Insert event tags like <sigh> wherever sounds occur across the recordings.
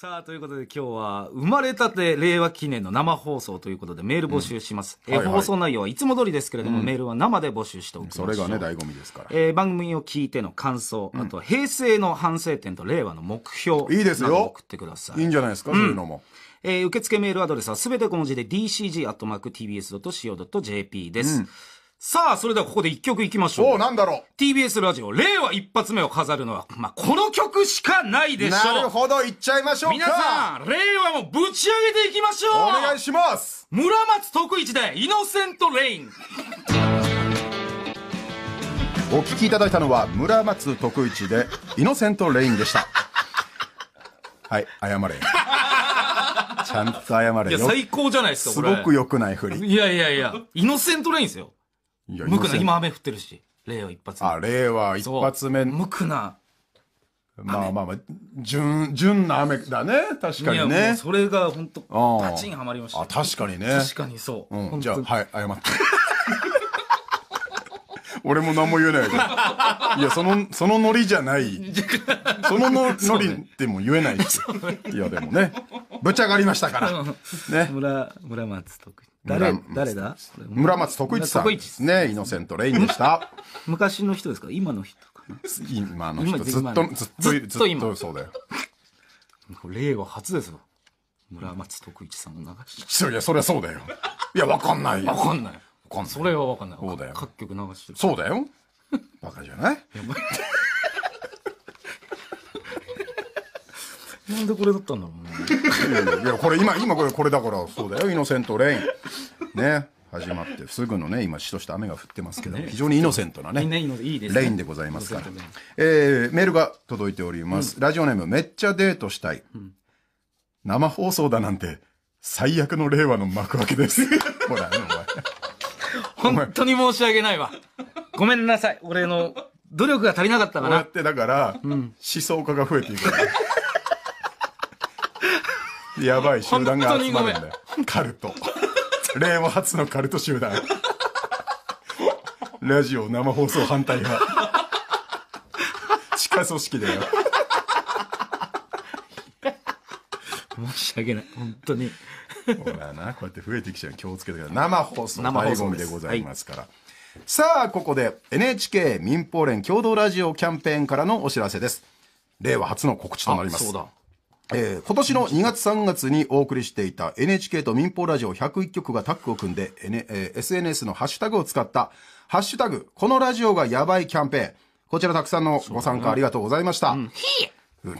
さあ、ということで今日は、生まれたて令和記念の生放送ということで、メール募集します。うんはいはい、え放送内容はいつも通りですけれども、うん、メールは生で募集しておきまそれがね、醍醐味ですから。えー、番組を聞いての感想、うん、あと平成の反省点と令和の目標。いいですよ。送ってください。いいんじゃないですか、そういうのも。えー、受付メールアドレスはすべて小文字で dcg.tbs.co.jp です。さあ、それではここで一曲いきましょう。おなんだろう。TBS ラジオ、令和一発目を飾るのは、まあ、この曲しかないでしょう。なるほど、いっちゃいましょうか。皆さん、令和もぶち上げていきましょう。お願いします。村松徳一で、イノセントレイン。お聞きいただいたのは、村松徳一で、イノセントレインでした。はい、謝れ。<laughs> ちゃんと謝れよ。いや、最高じゃないですか、すごく良くないふり。いやいやいや、イノセントレインですよ。な今雨降ってるし令和一発目あ令和一発目無垢なまあまあまあ純純な雨だね確かにねそれが本当パチンはまりましたあ確かにね確かにそう、うん、じゃあはい謝って <laughs> 俺も何も言えないいや、その、そのノリじゃない。そのノリでも言えないし。<laughs> いや、でもね、ぶち上がりましたから。<laughs> ね。村、村松特に。誰誰だ村松徳一さんですねイノセントレインでした <laughs> 昔の人ですか今の人かな今の人ずっとずっとずっとそうだよ令和初ですよ村松徳一さんを流していやそりゃそうだよいやわかんないわかんないわかんないそれはわかんないそうだよ各流してるそうだよバカじゃない <laughs> なんでこれだったんだろうねいやこれ今今これこれだからそうだよイノセントレインね始まってすぐのね今しとした雨が降ってますけど、非常にイノセントなねいいのいいですレインでございますから、えー、メールが届いております、ラジオネームめっちゃデートしたい、生放送だなんて最悪の令和の幕開けです <laughs> ほらねお前本当に申し訳ないわごめんなさい俺の努力が足りなかったかこうやってだから、思想家が増えていくからやばい集団が集まるんだよカルト令和 <laughs> 初のカルト集団ラジオ生放送反対派地下組織だよ申し訳ない本当にほらなこうやって増えてきちゃう気をつけてください生放送の醍醐味でございますから、さあここで NHK 民放連共同ラジオキャンペーンからのお知らせです令和初の告知となりますえー、今年の2月3月にお送りしていた NHK と民放ラジオ101局がタッグを組んで、えー、SNS のハッシュタグを使った「ハッシュタグこのラジオがやばいキャンペーン」こちらたくさんのご参加ありがとうございました。うん <laughs>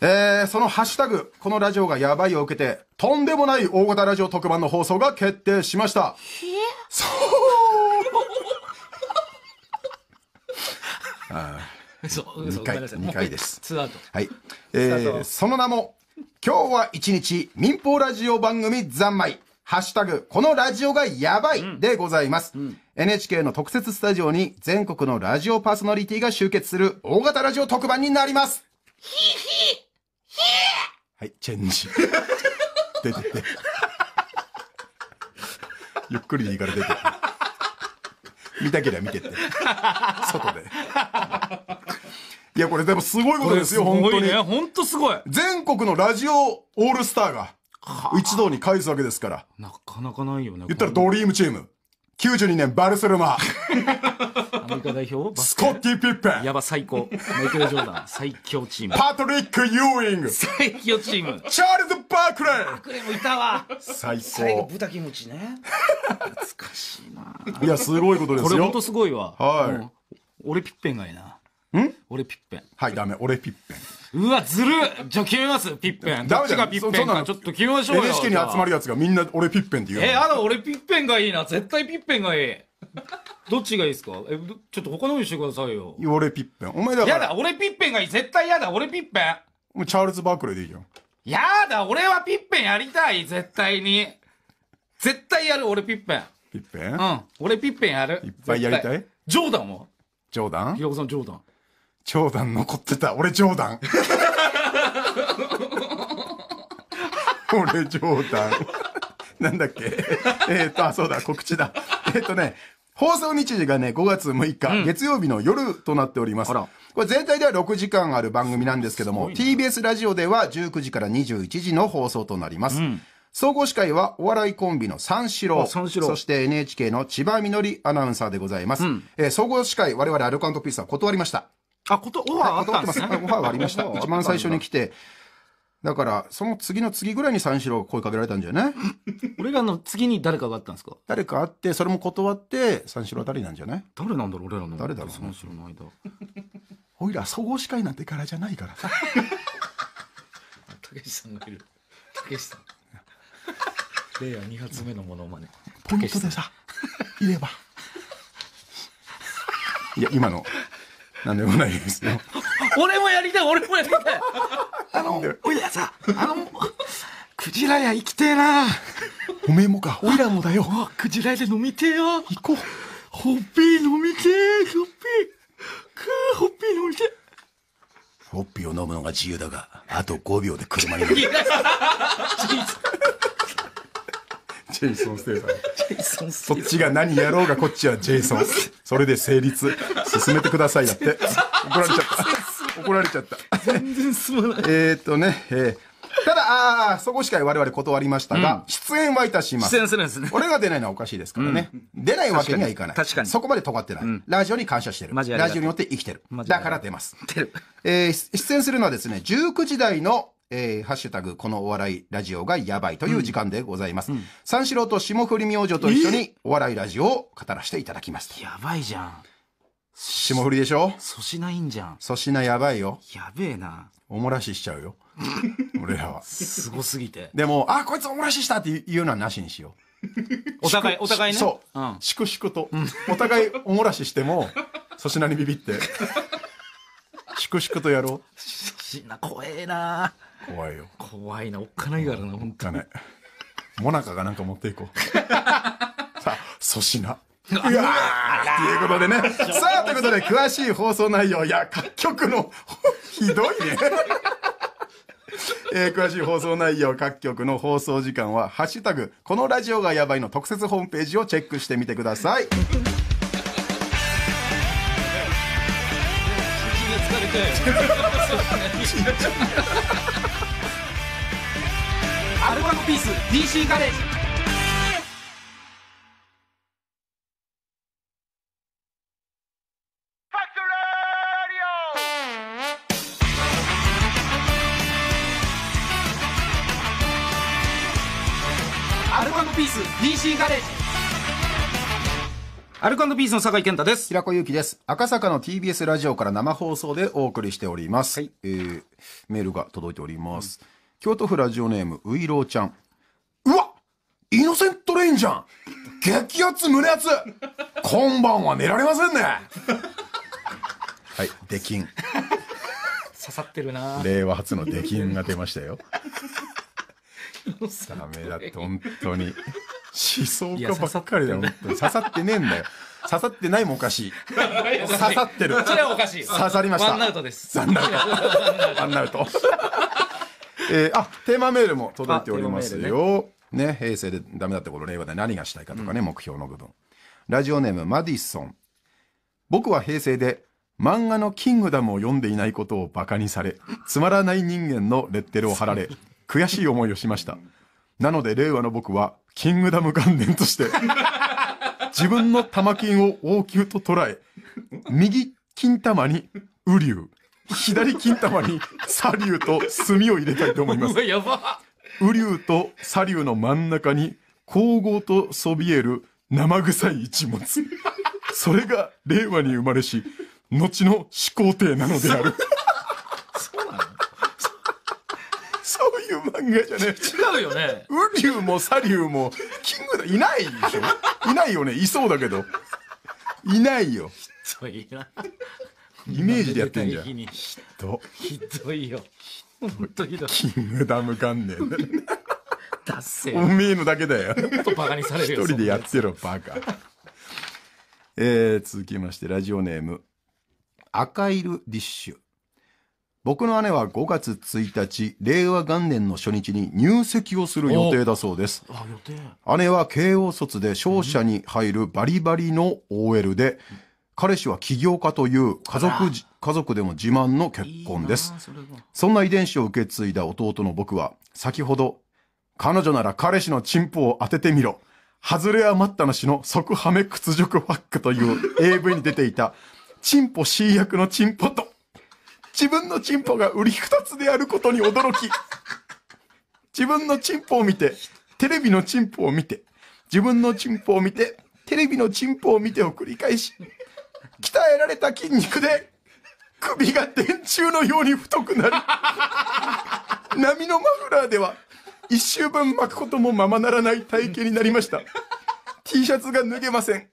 えー、そのハッシュタグ、このラジオがやばいを受けて、とんでもない大型ラジオ特番の放送が決定しました。そう <laughs> <laughs> そう、2ご回、2回です。<laughs> ツアウト。はい。<laughs> えー、その名も、今日は一日民放ラジオ番組三昧。ハッシュタグ、このラジオがやばいでございます。NHK の特設スタジオに全国のラジオパーソナリティが集結する大型ラジオ特番になります。はい、チェンジ。出てって。ゆっくりでいいから出てって。見たけりゃ見てって。<laughs> 外で。いや、これでもすごいことですよ、本当に。本当すごい。全国のラジオオールスターが、一堂に返すわけですから。なかなかないよね。言ったらドリームチーム。92年バルセロナ。リカ代表スコッティ・ピッペンやば最高マイケル・ジョーダン最強チームパトリック・ユーイング最強チームチャールズ・バークレーバークレーもいたわ最高最後豚キムチね懐かしいないやすごいことですよこれ本当すごいわはい、俺ピッペンがいいなん俺ピッペンはいダメ俺ピッペンうわ、ずるじゃあ決めますピッペン。どっちがピッペンかちょっと決めましょうよ。NHK に集まるやつがみんな俺ピッペンって言うえ、あの俺ピッペンがいいな。絶対ピッペンがいい。どっちがいいですかえ、ちょっと他のにしてくださいよ。俺ピッペン。お前だから。やだ、俺ピッペンがいい。絶対やだ、俺ピッペン。もうチャールズ・バークレーでいいじゃん。やだ、俺はピッペンやりたい、絶対に。絶対やる、俺ピッペン。ピッペンうん。俺ピッペンやる。いっぱいやりたいジョーダンはジョーダン平子さん、ジョーダン。ジョーダン残ってた。俺ジョーダン。<laughs> 俺ジョーダン。なんだっけえっと、あ、そうだ、告知だ。えっ、ー、とね、放送日時がね、5月6日、うん月曜日の夜となっております。らこれ全体では6時間ある番組なんですけども、TBS ラジオでは19時から21時の放送となります。ん総合司会はお笑いコンビの三四郎。三四郎そして NHK の千葉みのりアナウンサーでございます。えー総合司会、我々アルカントピースは断りました。あ、オファーあったんですね。断ってますオファーはありました。<laughs> 一番最初に来て、だから、その次の次ぐらいに三四郎が声かけられたんじゃない <laughs> 俺らの次に誰かがあったんですか誰かあって、それも断って、三四郎あたりなんじゃない誰なんだろう、俺らの。誰だろう、三四郎の間。おいら、総合司会なんてからじゃないからさ。<laughs> たけしさんがいる。たけしさん。レイヤー2発目のものまね。ポイントでさ、いれば。いや、今の、なんでもないですよ。<laughs> 俺もやりたい、俺もやりたい。あの、おいらさ、あの、クジラ屋行きてえな。おめえもか、おいらもだよ。クジラ屋で飲みてえよ。行こう。ほっぴー飲みてえ、ほっぴー。くー、ほっぴー飲みてえ。ほっぴーを飲むのが自由だが、あと5秒で車に乗る。ジェイソン・ステイさん。ジェイソン・ステイそっちが何やろうが、こっちはジェイソン。<laughs> それで成立。進めてくださいやって。怒られちゃった。怒られちゃった。全然進まない。えっとね、えーただ、ああ、そこしか我々断りましたが、出演はいたします。出演するんですね。俺が出ないのはおかしいですからね。出ないわけにはいかない。確かに。そこまで尖ってない。うん、ラジオに感謝してる。ラジオによって生きてる。だから出ます。出る。え出演するのはですね、19時台のえハッシュタグ、このお笑いラジオがやばいという時間でございます。うん、三四郎と霜降り明星と一緒にお笑いラジオを語らせていただきます。やばいじゃん。霜降りでしょ粗品いいんじゃん。粗品やばいよ。やべえな。おもらししちゃうよ。<laughs> 俺らは。すごすぎて。でも、あ、こいつおもらししたって言うのはなしにしよう。お互い、お互いね。そう。うん。粛々と。お互いおもらししても、粗品にビビって。粛々とやろう。粗品怖えな怖いよ。怖いな。おっかないからな、ほんとに。おっかない。もなかがなんか持っていこう。<laughs> さあ、粗品。うわーいうことでね。<laughs> さあ、ということで、詳しい放送内容や各局の、<laughs> ひどいね。<laughs> えー、詳しい放送内容各局の放送時間は「ハッシュタグこのラジオがやばい」の特設ホームページをチェックしてみてください。アルバムピース DC ガレージ DC ガレージアルコンドピースの酒井健太です。平子祐希です。赤坂の TBS ラジオから生放送でお送りしております。はいえーメールが届いております。京都府ラジオネーム、ういろうちゃん。うわイノセントレインじゃん激アツ胸アツ今晩は寝られませんねはい、出禁。刺さってるな令和初の出禁が出ましたよ。<laughs> ダメだ本当に。思想家ばっかりだよ。刺さってねえんだよ。刺さってないもおかしい。刺さってる。それはおかしい。刺さりました。ワンアウトです。残念。ワンアウト。えー、あ、テーマメールも届いておりますよ。ねね、平成でダメだった頃、令和で何がしたいかとかね、うん、目標の部分。ラジオネーム、マディソン。僕は平成で漫画のキングダムを読んでいないことをバカにされ、つまらない人間のレッテルを貼られ、悔しい思いをしました。なので令和の僕はキングダム元年として、<laughs> 自分の玉金を王宮と捉え、右金玉に雨竜、左金玉に砂竜と墨を入れたいと思います。やば竜と砂竜の真ん中に、皇后とそびえる生臭い一物。それが令和に生まれし、後の始皇帝なのである。う漫画じゃね違うよね。雨竜も砂竜も、キングダムいないでしょいないよね、いそうだけど。いないよ。ひどいな。イメージでやってんじゃん。ひど。ひどいよ。ほんとひどい。キングダム関連。だっせ。おめえのだけだよ。バカにされるよ。一人でやってろ、バカ。えー、続きまして、ラジオネーム、赤色ディッシュ。僕の姉は5月1日、令和元年の初日に入籍をする予定だそうです。姉は慶応卒で商社に入るバリバリの OL で、彼氏は起業家という家族、家族でも自慢の結婚です。そんな遺伝子を受け継いだ弟の僕は、先ほど、彼女なら彼氏のチンポを当ててみろ。外れは待ったなしの即ハメ屈辱ファックという AV に出ていた、チンポ C 役のチンポと自分のチンポが売り二つであることに驚き、<laughs> 自分のチンポを見て、テレビのチンポを見て、自分のチンポを見て、テレビのチンポを見てを繰り返し、鍛えられた筋肉で、首が電柱のように太くなり、<laughs> 波のマフラーでは、一周分巻くこともままならない体型になりました。T シャツが脱げません。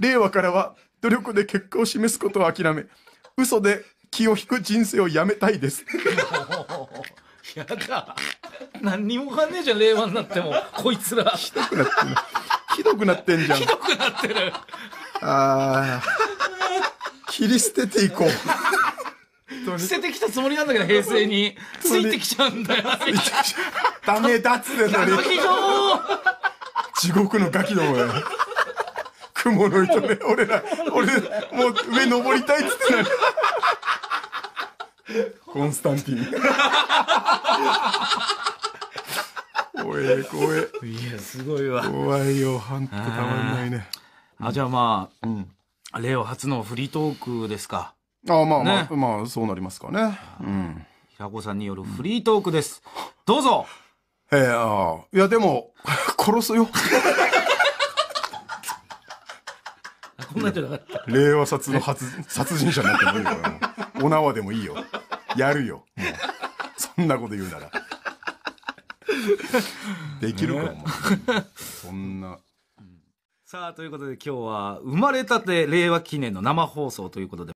令和からは、努力で結果を示すことを諦め、嘘で気を引く人生をやめたいですやだ何にもわかんねえじゃん令和になってもこいつらひどくなってるひどくなってんじゃんひどくなってるああ切り捨てていこう <laughs> 捨ててきたつもりなんだけど平成についてきちゃうんだよダメだつでの地獄のガキどもよ雲の糸で俺ら俺もう上登りたいっつってんのコンスタンティン。<laughs> 怖え、怖え。いや、すごいわ。怖いよ、ハンクたまんないね。あ、じゃあまあ、うん。レオ初のフリートークですか。あまあまあ、ね、まあ、そうなりますかね。うん。平子さんによるフリートークです。どうぞええああ。いや、でも、<laughs> 殺すよ。<laughs> こんなんじゃなかった。令和殺の殺殺人者になってもいいから、お縄でもいいよ。やるよ。そんなこと言うなら。できるかも、そんな。さあ、ということで今日は生まれたて令和記念の生放送ということで